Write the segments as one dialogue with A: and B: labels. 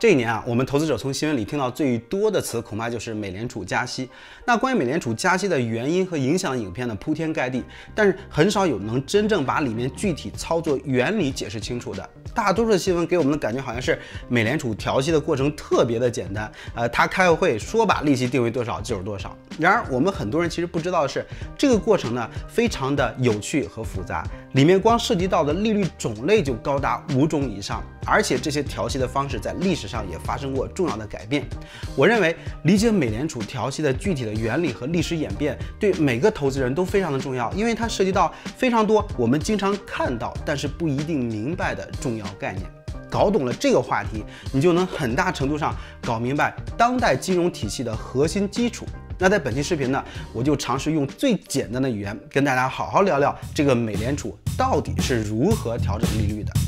A: 这一年啊，我们投资者从新闻里听到最多的词恐怕就是美联储加息。那关于美联储加息的原因和影响，影片呢铺天盖地，但是很少有能真正把里面具体操作原理解释清楚的。大多数新闻给我们的感觉好像是美联储调息的过程特别的简单，呃，他开个会说把利息定为多少就是多少。然而我们很多人其实不知道的是，这个过程呢非常的有趣和复杂，里面光涉及到的利率种类就高达五种以上，而且这些调息的方式在历史上也发生过重要的改变，我认为理解美联储调息的具体的原理和历史演变，对每个投资人都非常的重要，因为它涉及到非常多我们经常看到但是不一定明白的重要概念。搞懂了这个话题，你就能很大程度上搞明白当代金融体系的核心基础。那在本期视频呢，我就尝试用最简单的语言跟大家好好聊聊这个美联储到底是如何调整利率的。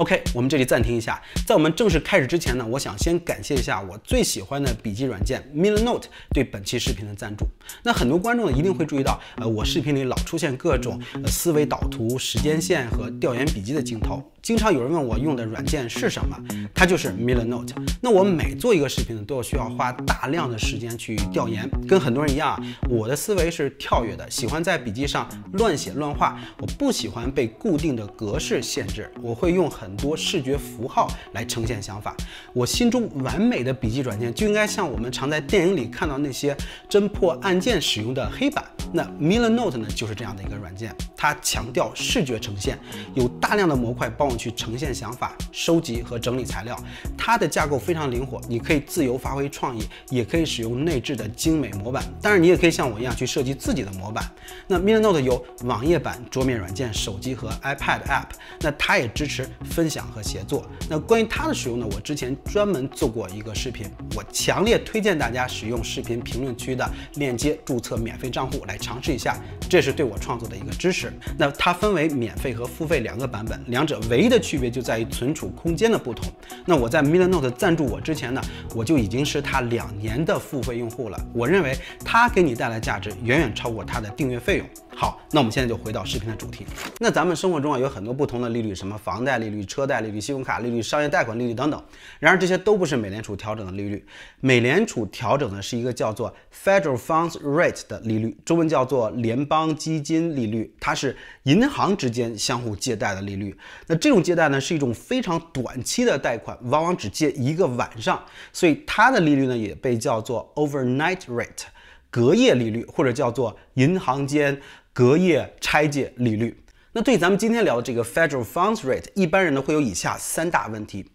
A: OK，我们这里暂停一下，在我们正式开始之前呢，我想先感谢一下我最喜欢的笔记软件 m i l l n o t e 对本期视频的赞助。那很多观众呢一定会注意到，呃，我视频里老出现各种思维导图、时间线和调研笔记的镜头。经常有人问我用的软件是什么，它就是 Milanote。那我每做一个视频，呢，都要需要花大量的时间去调研。跟很多人一样，我的思维是跳跃的，喜欢在笔记上乱写乱画。我不喜欢被固定的格式限制，我会用很多视觉符号来呈现想法。我心中完美的笔记软件，就应该像我们常在电影里看到那些侦破案件使用的黑板。那 Milanote 呢，就是这样的一个软件，它强调视觉呈现，有大量的模块包。去呈现想法、收集和整理材料，它的架构非常灵活，你可以自由发挥创意，也可以使用内置的精美模板。当然，你也可以像我一样去设计自己的模板。那 MindNote 有网页版、桌面软件、手机和 iPad App，那它也支持分享和协作。那关于它的使用呢？我之前专门做过一个视频，我强烈推荐大家使用视频评论区的链接注册免费账户来尝试一下，这是对我创作的一个支持。那它分为免费和付费两个版本，两者为。唯一的区别就在于存储空间的不同。那我在 l 勒 note 赞助我之前呢，我就已经是他两年的付费用户了。我认为它给你带来价值远远超过它的订阅费用。好，那我们现在就回到视频的主题。那咱们生活中啊有很多不同的利率，什么房贷利率、车贷利率、信用卡利率、商业贷款利率等等。然而这些都不是美联储调整的利率。美联储调整的是一个叫做 Federal Funds Rate 的利率，中文叫做联邦基金利率，它是银行之间相互借贷的利率。那这这种借贷呢是一种非常短期的贷款，往往只借一个晚上，所以它的利率呢也被叫做 overnight rate，隔夜利率，或者叫做银行间隔夜拆借利率。那对咱们今天聊的这个 federal funds rate，一般人呢会有以下三大问题：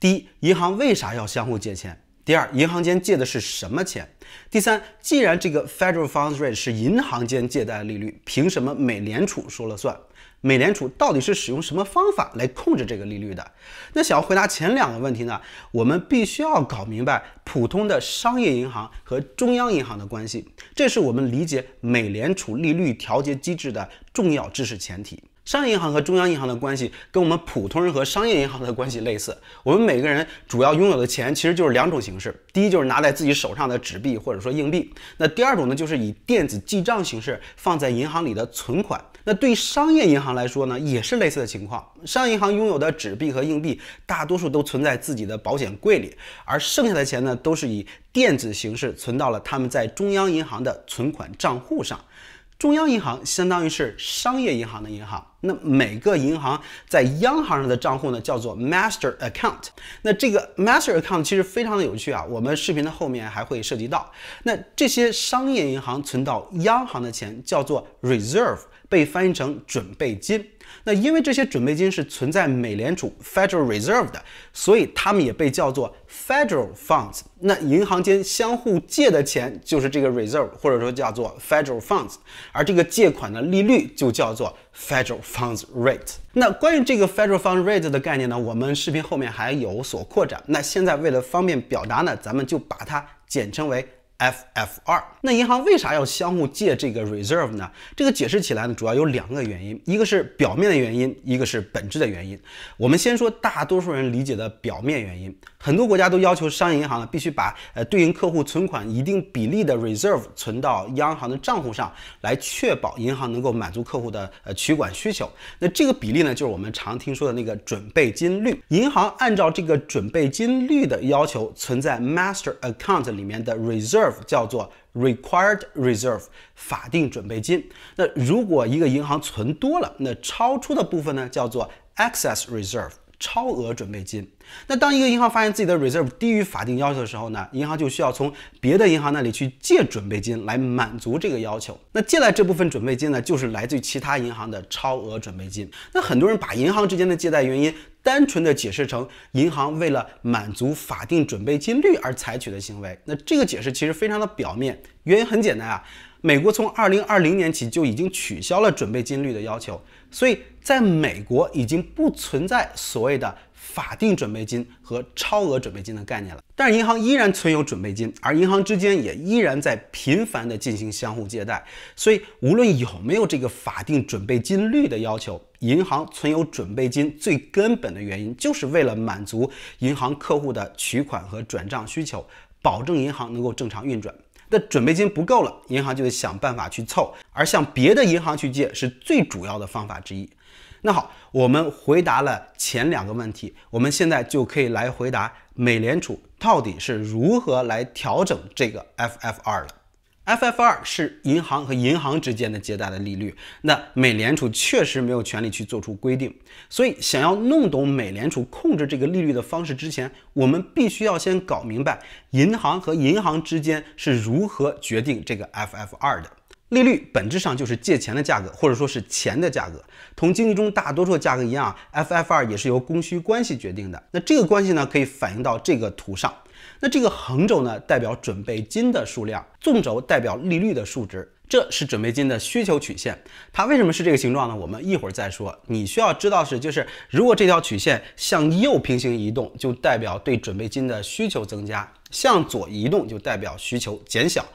A: 第一，银行为啥要相互借钱？第二，银行间借的是什么钱？第三，既然这个 federal funds rate 是银行间借贷利率，凭什么美联储说了算？美联储到底是使用什么方法来控制这个利率的？那想要回答前两个问题呢，我们必须要搞明白普通的商业银行和中央银行的关系，这是我们理解美联储利率调节机制的重要知识前提。商业银行和中央银行的关系跟我们普通人和商业银行的关系类似。我们每个人主要拥有的钱其实就是两种形式，第一就是拿在自己手上的纸币或者说硬币，那第二种呢就是以电子记账形式放在银行里的存款。那对商业银行来说呢，也是类似的情况。商业银行拥有的纸币和硬币大多数都存在自己的保险柜里，而剩下的钱呢，都是以电子形式存到了他们在中央银行的存款账户上。中央银行相当于是商业银行的银行，那每个银行在央行上的账户呢，叫做 master account。那这个 master account 其实非常的有趣啊，我们视频的后面还会涉及到。那这些商业银行存到央行的钱叫做 reserve，被翻译成准备金。那因为这些准备金是存在美联储 Federal Reserve 的，所以它们也被叫做 Federal Funds。那银行间相互借的钱就是这个 Reserve，或者说叫做 Federal Funds。而这个借款的利率就叫做 Federal Funds Rate。那关于这个 Federal Funds Rate 的概念呢，我们视频后面还有所扩展。那现在为了方便表达呢，咱们就把它简称为。F F 二，那银行为啥要相互借这个 reserve 呢？这个解释起来呢，主要有两个原因，一个是表面的原因，一个是本质的原因。我们先说大多数人理解的表面原因，很多国家都要求商业银行呢必须把呃对应客户存款一定比例的 reserve 存到央行的账户上来，确保银行能够满足客户的呃取款需求。那这个比例呢，就是我们常听说的那个准备金率。银行按照这个准备金率的要求，存在 master account 里面的 reserve。叫做 required reserve 法定准备金。那如果一个银行存多了，那超出的部分呢，叫做 excess reserve 超额准备金。那当一个银行发现自己的 reserve 低于法定要求的时候呢，银行就需要从别的银行那里去借准备金来满足这个要求。那借来这部分准备金呢，就是来自于其他银行的超额准备金。那很多人把银行之间的借贷原因。单纯的解释成银行为了满足法定准备金率而采取的行为，那这个解释其实非常的表面。原因很简单啊，美国从二零二零年起就已经取消了准备金率的要求，所以在美国已经不存在所谓的法定准备金和超额准备金的概念了。但是银行依然存有准备金，而银行之间也依然在频繁的进行相互借贷。所以无论有没有这个法定准备金率的要求。银行存有准备金最根本的原因，就是为了满足银行客户的取款和转账需求，保证银行能够正常运转。那准备金不够了，银行就得想办法去凑，而向别的银行去借是最主要的方法之一。那好，我们回答了前两个问题，我们现在就可以来回答美联储到底是如何来调整这个 FFR 了。FF 二是银行和银行之间的借贷的利率，那美联储确实没有权利去做出规定，所以想要弄懂美联储控制这个利率的方式之前，我们必须要先搞明白银行和银行之间是如何决定这个 FF 二的利率，本质上就是借钱的价格，或者说是钱的价格，同经济中大多数价格一样，FF 二也是由供需关系决定的。那这个关系呢，可以反映到这个图上。那这个横轴呢，代表准备金的数量，纵轴代表利率的数值，这是准备金的需求曲线。它为什么是这个形状呢？我们一会儿再说。你需要知道是，就是如果这条曲线向右平行移动，就代表对准备金的需求增加；向左移动就代表需求减小。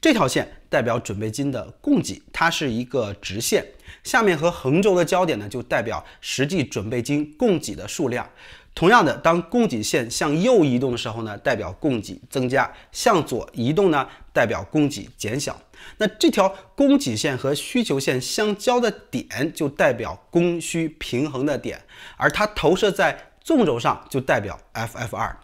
A: 这条线代表准备金的供给，它是一个直线。下面和横轴的交点呢，就代表实际准备金供给的数量。同样的，当供给线向右移动的时候呢，代表供给增加；向左移动呢，代表供给减小。那这条供给线和需求线相交的点，就代表供需平衡的点，而它投射在纵轴上，就代表 F F 二。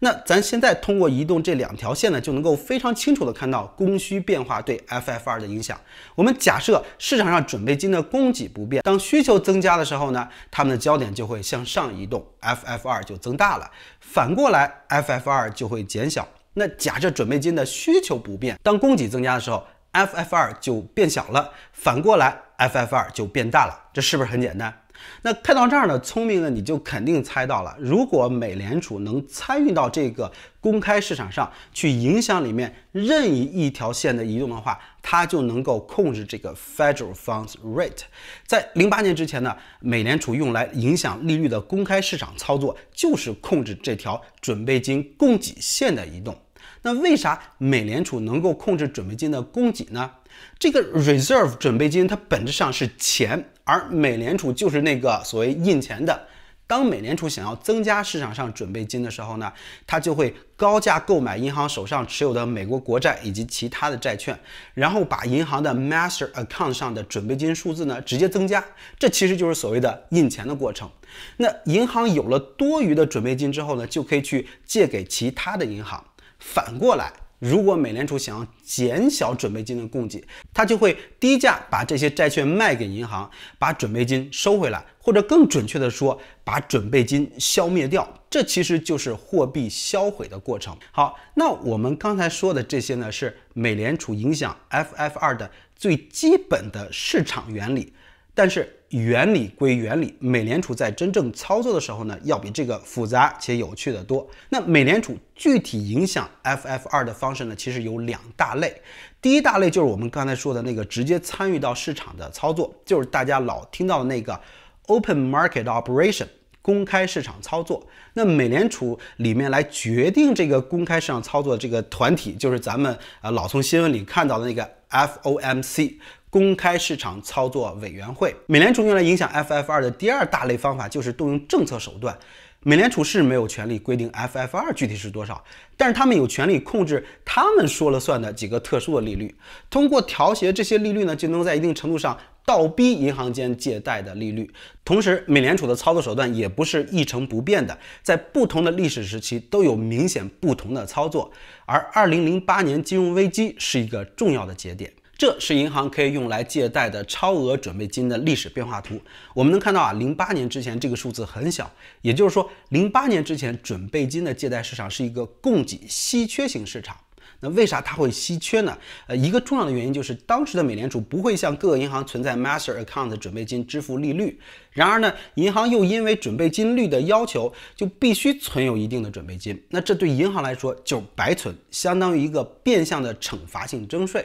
A: 那咱现在通过移动这两条线呢，就能够非常清楚的看到供需变化对 F F 二的影响。我们假设市场上准备金的供给不变，当需求增加的时候呢，它们的交点就会向上移动，F F 二就增大了。反过来，F F 二就会减小。那假设准备金的需求不变，当供给增加的时候，F F 二就变小了。反过来，F F 二就变大了。这是不是很简单？那看到这儿呢，聪明的你就肯定猜到了。如果美联储能参与到这个公开市场上去影响里面任意一条线的移动的话，它就能够控制这个 federal funds rate。在零八年之前呢，美联储用来影响利率的公开市场操作就是控制这条准备金供给线的移动。那为啥美联储能够控制准备金的供给呢？这个 reserve 准备金它本质上是钱。而美联储就是那个所谓印钱的。当美联储想要增加市场上准备金的时候呢，它就会高价购买银行手上持有的美国国债以及其他的债券，然后把银行的 Master Account 上的准备金数字呢直接增加。这其实就是所谓的印钱的过程。那银行有了多余的准备金之后呢，就可以去借给其他的银行。反过来。如果美联储想要减小准备金的供给，它就会低价把这些债券卖给银行，把准备金收回来，或者更准确的说，把准备金消灭掉。这其实就是货币销毁的过程。好，那我们刚才说的这些呢，是美联储影响 f f 二的最基本的市场原理。但是，原理归原理，美联储在真正操作的时候呢，要比这个复杂且有趣的多。那美联储具体影响 F F 二的方式呢，其实有两大类。第一大类就是我们刚才说的那个直接参与到市场的操作，就是大家老听到的那个 Open Market Operation（ 公开市场操作）。那美联储里面来决定这个公开市场操作的这个团体，就是咱们呃老从新闻里看到的那个 F O M C。公开市场操作委员会，美联储用来影响 FF 二的第二大类方法就是动用政策手段。美联储是没有权利规定 FF 二具体是多少，但是他们有权利控制他们说了算的几个特殊的利率。通过调节这些利率呢，就能在一定程度上倒逼银行间借贷的利率。同时，美联储的操作手段也不是一成不变的，在不同的历史时期都有明显不同的操作。而2008年金融危机是一个重要的节点。这是银行可以用来借贷的超额准备金的历史变化图。我们能看到啊，零八年之前这个数字很小，也就是说，零八年之前准备金的借贷市场是一个供给稀缺型市场。那为啥它会稀缺呢？呃，一个重要的原因就是当时的美联储不会向各个银行存在 Master Account 的准备金支付利率。然而呢，银行又因为准备金率的要求就必须存有一定的准备金，那这对银行来说就是白存，相当于一个变相的惩罚性征税。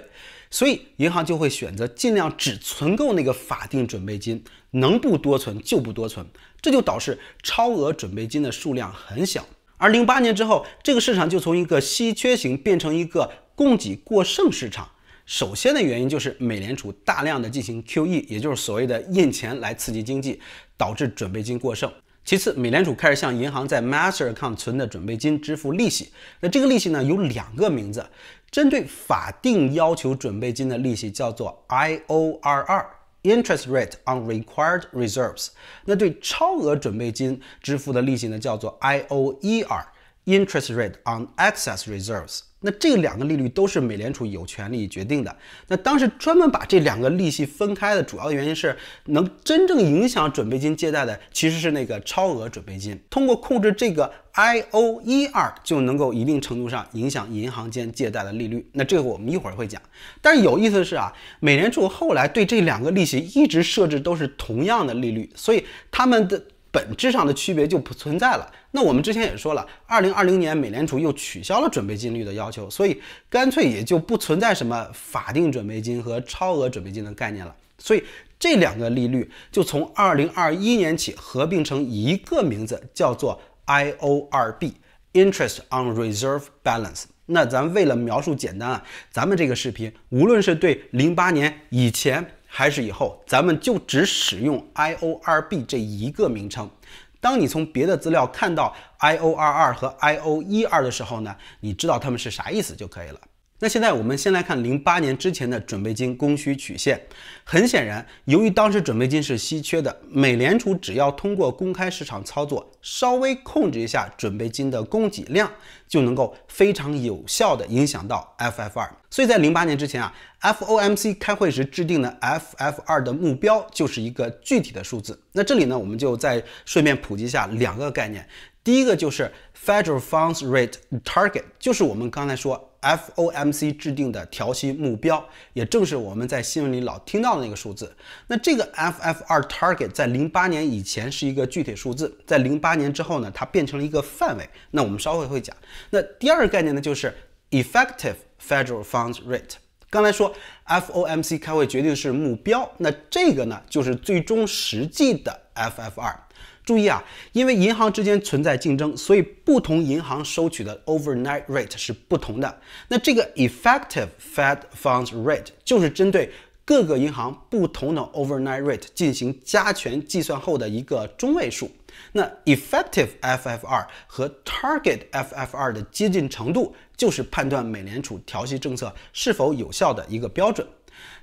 A: 所以银行就会选择尽量只存够那个法定准备金，能不多存就不多存，这就导致超额准备金的数量很小。而零八年之后，这个市场就从一个稀缺型变成一个供给过剩市场。首先的原因就是美联储大量的进行 QE，也就是所谓的印钱来刺激经济，导致准备金过剩。其次，美联储开始向银行在 Master Account 存的准备金支付利息，那这个利息呢有两个名字。针对法定要求准备金的利息叫做 IORR，interest rate on required reserves。那对超额准备金支付的利息呢，叫做 IOER，interest rate on excess reserves。那这两个利率都是美联储有权利决定的。那当时专门把这两个利息分开的主要原因是，能真正影响准备金借贷的其实是那个超额准备金，通过控制这个 IOER 就能够一定程度上影响银行间借贷的利率。那这个我们一会儿会讲。但是有意思的是啊，美联储后来对这两个利息一直设置都是同样的利率，所以它们的本质上的区别就不存在了。那我们之前也说了，二零二零年美联储又取消了准备金率的要求，所以干脆也就不存在什么法定准备金和超额准备金的概念了。所以这两个利率就从二零二一年起合并成一个名字，叫做 IORB Interest on Reserve Balance。那咱为了描述简单啊，咱们这个视频无论是对零八年以前还是以后，咱们就只使用 IORB 这一个名称。当你从别的资料看到 I O 二二和 I O 一二的时候呢，你知道它们是啥意思就可以了。那现在我们先来看零八年之前的准备金供需曲线。很显然，由于当时准备金是稀缺的，美联储只要通过公开市场操作稍微控制一下准备金的供给量，就能够非常有效的影响到 F F 二。所以在零八年之前啊，F O M C 开会时制定的 F F 二的目标就是一个具体的数字。那这里呢，我们就再顺便普及一下两个概念。第一个就是 Federal Funds Rate Target，就是我们刚才说。FOMC 制定的调息目标，也正是我们在新闻里老听到的那个数字。那这个 FFR target 在零八年以前是一个具体数字，在零八年之后呢，它变成了一个范围。那我们稍后会讲。那第二个概念呢，就是 effective federal funds rate。刚才说 FOMC 开会决定是目标，那这个呢，就是最终实际的 FFR。注意啊，因为银行之间存在竞争，所以不同银行收取的 overnight rate 是不同的。那这个 effective fed funds rate 就是针对各个银行不同的 overnight rate 进行加权计算后的一个中位数。那 effective FFR 和 target FFR 的接近程度，就是判断美联储调息政策是否有效的一个标准。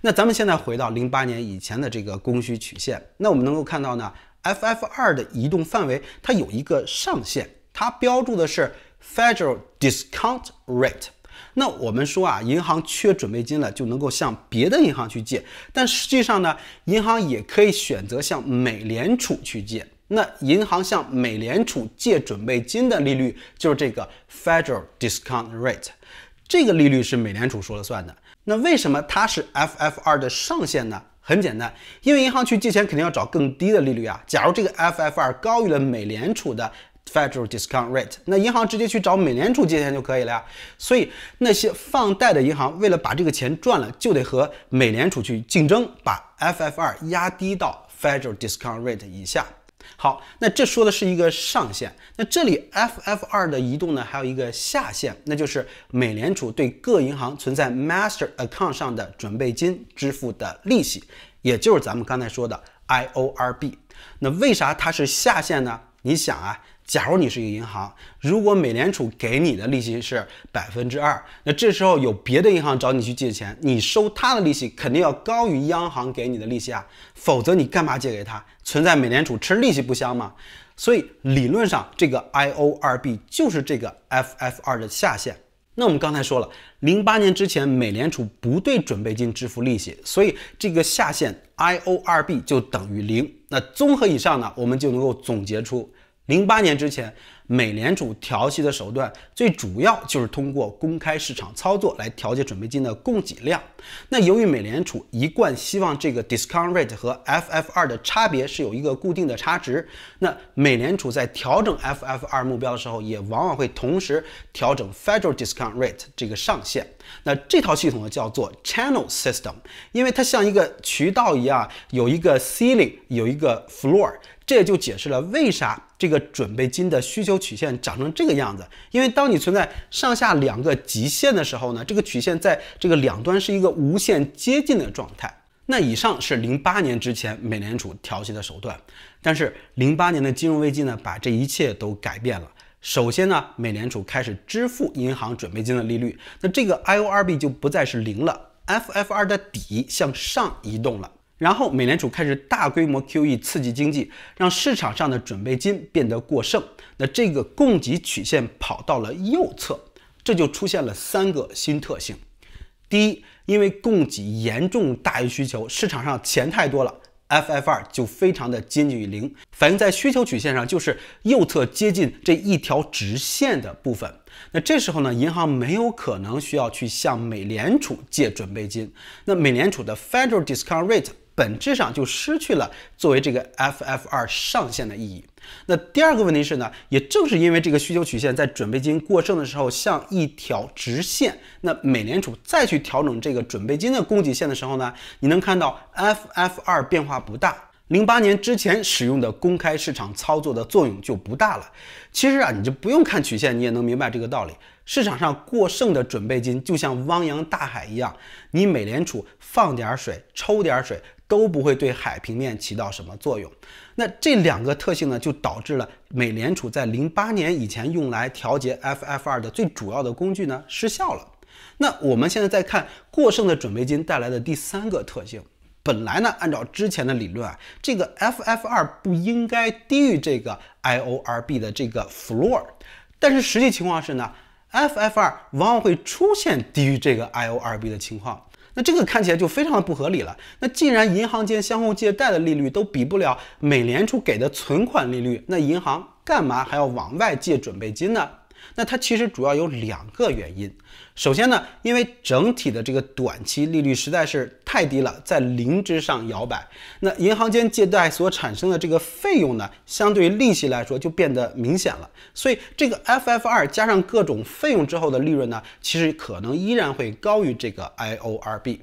A: 那咱们现在回到零八年以前的这个供需曲线，那我们能够看到呢。F F 二的移动范围，它有一个上限，它标注的是 Federal Discount Rate。那我们说啊，银行缺准备金了，就能够向别的银行去借，但实际上呢，银行也可以选择向美联储去借。那银行向美联储借准备金的利率就是这个 Federal Discount Rate，这个利率是美联储说了算的。那为什么它是 F F 二的上限呢？很简单，因为银行去借钱肯定要找更低的利率啊。假如这个 FFR 高于了美联储的 Federal Discount Rate，那银行直接去找美联储借钱就可以了呀。所以那些放贷的银行为了把这个钱赚了，就得和美联储去竞争，把 FFR 压低到 Federal Discount Rate 以下。好，那这说的是一个上限。那这里 F F 二的移动呢，还有一个下限，那就是美联储对各银行存在 Master Account 上的准备金支付的利息，也就是咱们刚才说的 I O R B。那为啥它是下限呢？你想啊。假如你是一个银行，如果美联储给你的利息是百分之二，那这时候有别的银行找你去借钱，你收他的利息肯定要高于央行给你的利息啊，否则你干嘛借给他？存在美联储吃利息不香吗？所以理论上这个 I O 二 B 就是这个 F F 二的下限。那我们刚才说了，零八年之前美联储不对准备金支付利息，所以这个下限 I O 二 B 就等于零。那综合以上呢，我们就能够总结出。零八年之前，美联储调息的手段最主要就是通过公开市场操作来调节准备金的供给量。那由于美联储一贯希望这个 discount rate 和 FF 二的差别是有一个固定的差值，那美联储在调整 FF 二目标的时候，也往往会同时调整 federal discount rate 这个上限。那这套系统呢，叫做 channel system，因为它像一个渠道一样，有一个 ceiling，有一个 floor，这也就解释了为啥。这个准备金的需求曲线长成这个样子，因为当你存在上下两个极限的时候呢，这个曲线在这个两端是一个无限接近的状态。那以上是零八年之前美联储调息的手段，但是零八年的金融危机呢，把这一切都改变了。首先呢，美联储开始支付银行准备金的利率，那这个 IORB 就不再是零了，FFR 的底向上移动了。然后美联储开始大规模 QE 刺激经济，让市场上的准备金变得过剩。那这个供给曲线跑到了右侧，这就出现了三个新特性。第一，因为供给严重大于需求，市场上钱太多了，FFR 就非常的接近于零，反映在需求曲线上就是右侧接近这一条直线的部分。那这时候呢，银行没有可能需要去向美联储借准备金。那美联储的 Federal Discount Rate。本质上就失去了作为这个 F F 二上限的意义。那第二个问题是呢？也正是因为这个需求曲线在准备金过剩的时候像一条直线，那美联储再去调整这个准备金的供给线的时候呢？你能看到 F F 二变化不大。零八年之前使用的公开市场操作的作用就不大了。其实啊，你就不用看曲线，你也能明白这个道理。市场上过剩的准备金就像汪洋大海一样，你美联储放点水，抽点水。都不会对海平面起到什么作用。那这两个特性呢，就导致了美联储在零八年以前用来调节 FFR 的最主要的工具呢失效了。那我们现在再看过剩的准备金带来的第三个特性，本来呢按照之前的理论，啊，这个 FFR 不应该低于这个 IO RB 的这个 floor，但是实际情况是呢，FFR 往往会出现低于这个 IO RB 的情况。那这个看起来就非常的不合理了。那既然银行间相互借贷的利率都比不了美联储给的存款利率，那银行干嘛还要往外借准备金呢？那它其实主要有两个原因。首先呢，因为整体的这个短期利率实在是太低了，在零之上摇摆。那银行间借贷所产生的这个费用呢，相对于利息来说就变得明显了。所以这个 FF 二加上各种费用之后的利润呢，其实可能依然会高于这个 IORB。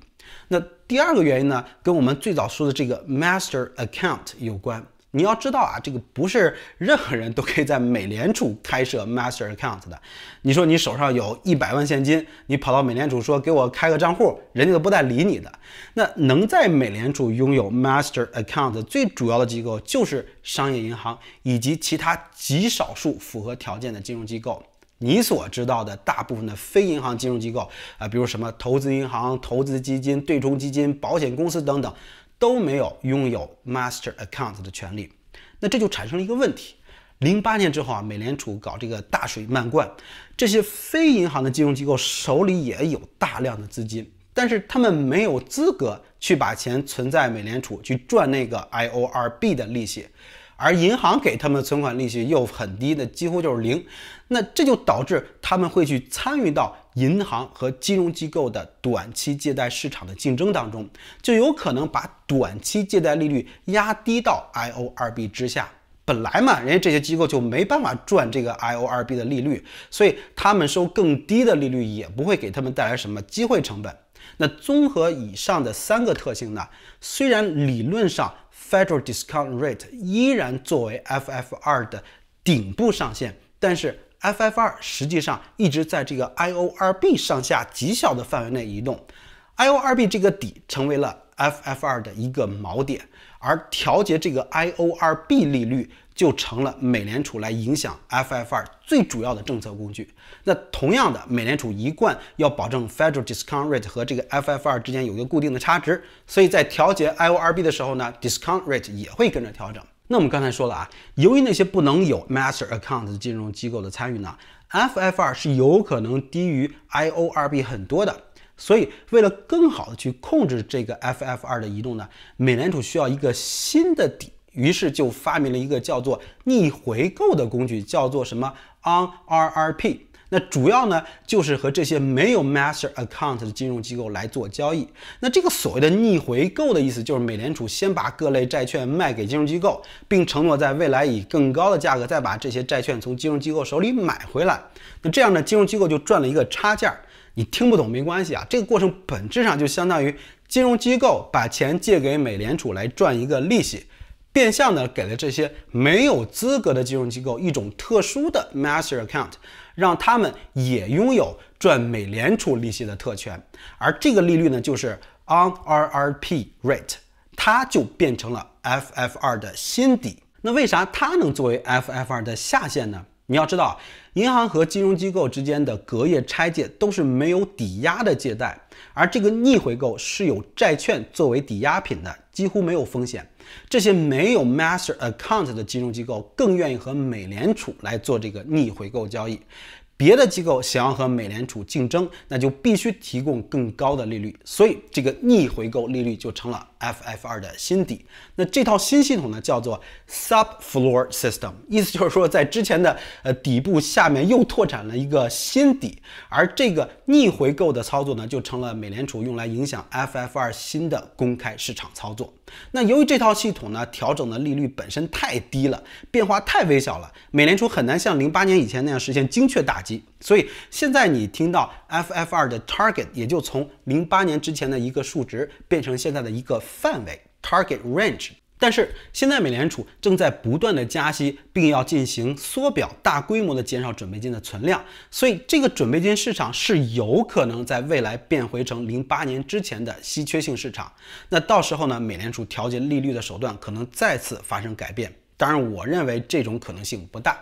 A: 那第二个原因呢，跟我们最早说的这个 Master Account 有关。你要知道啊，这个不是任何人都可以在美联储开设 Master Account 的。你说你手上有一百万现金，你跑到美联储说给我开个账户，人家都不带理你的。那能在美联储拥有 Master Account 最主要的机构就是商业银行以及其他极少数符合条件的金融机构。你所知道的大部分的非银行金融机构啊，比如什么投资银行、投资基金、对冲基金、保险公司等等。都没有拥有 master account 的权利，那这就产生了一个问题：零八年之后啊，美联储搞这个大水漫灌，这些非银行的金融机构手里也有大量的资金，但是他们没有资格去把钱存在美联储去赚那个 i o r b 的利息，而银行给他们的存款利息又很低，的，几乎就是零，那这就导致他们会去参与到。银行和金融机构的短期借贷市场的竞争当中，就有可能把短期借贷利率压低到 IORB 之下。本来嘛，人家这些机构就没办法赚这个 IORB 的利率，所以他们收更低的利率也不会给他们带来什么机会成本。那综合以上的三个特性呢，虽然理论上 Federal Discount Rate 依然作为 FFR 的顶部上限，但是。FF 二实际上一直在这个 IORB 上下极小的范围内移动，IORB 这个底成为了 FF 二的一个锚点，而调节这个 IORB 利率就成了美联储来影响 FF 二最主要的政策工具。那同样的，美联储一贯要保证 Federal Discount Rate 和这个 FF 二之间有一个固定的差值，所以在调节 IORB 的时候呢，Discount Rate 也会跟着调整。那我们刚才说了啊，由于那些不能有 master account 金融机构的参与呢，FFR 是有可能低于 IO r B 很多的，所以为了更好的去控制这个 FF 二的移动呢，美联储需要一个新的底，于是就发明了一个叫做逆回购的工具，叫做什么 On RRP。那主要呢，就是和这些没有 Master Account 的金融机构来做交易。那这个所谓的逆回购的意思，就是美联储先把各类债券卖给金融机构，并承诺在未来以更高的价格再把这些债券从金融机构手里买回来。那这样呢，金融机构就赚了一个差价。你听不懂没关系啊，这个过程本质上就相当于金融机构把钱借给美联储来赚一个利息，变相的给了这些没有资格的金融机构一种特殊的 Master Account。让他们也拥有赚美联储利息的特权，而这个利率呢，就是 O R R P rate，它就变成了 F F 二的新底。那为啥它能作为 F F 二的下限呢？你要知道，银行和金融机构之间的隔夜拆借都是没有抵押的借贷，而这个逆回购是有债券作为抵押品的。几乎没有风险，这些没有 master account 的金融机构更愿意和美联储来做这个逆回购交易。别的机构想要和美联储竞争，那就必须提供更高的利率，所以这个逆回购利率就成了 FF 二的新底。那这套新系统呢，叫做 Subfloor System，意思就是说在之前的呃底部下面又拓展了一个新底，而这个逆回购的操作呢，就成了美联储用来影响 FF 二新的公开市场操作。那由于这套系统呢，调整的利率本身太低了，变化太微小了，美联储很难像零八年以前那样实现精确打击。所以现在你听到 F F 二的 target 也就从零八年之前的一个数值变成现在的一个范围 target range。但是现在美联储正在不断的加息，并要进行缩表，大规模的减少准备金的存量。所以这个准备金市场是有可能在未来变回成零八年之前的稀缺性市场。那到时候呢，美联储调节利率的手段可能再次发生改变。当然，我认为这种可能性不大。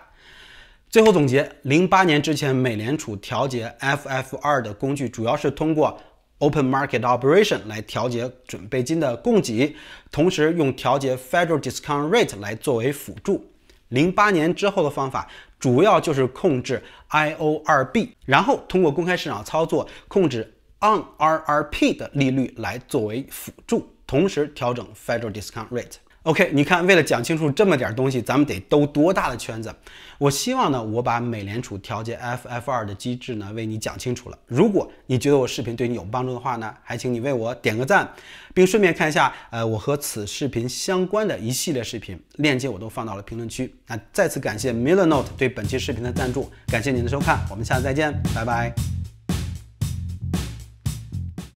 A: 最后总结，零八年之前，美联储调节 F F 二的工具主要是通过 Open Market Operation 来调节准备金的供给，同时用调节 Federal Discount Rate 来作为辅助。零八年之后的方法，主要就是控制 I O r B，然后通过公开市场操作控制 On R R P 的利率来作为辅助，同时调整 Federal Discount Rate。OK，你看，为了讲清楚这么点儿东西，咱们得兜多大的圈子？我希望呢，我把美联储调节 F F 二的机制呢，为你讲清楚了。如果你觉得我视频对你有帮助的话呢，还请你为我点个赞，并顺便看一下，呃，我和此视频相关的一系列视频链接，我都放到了评论区。那再次感谢 Millenote 对本期视频的赞助，感谢您的收看，我们下次再见，拜拜。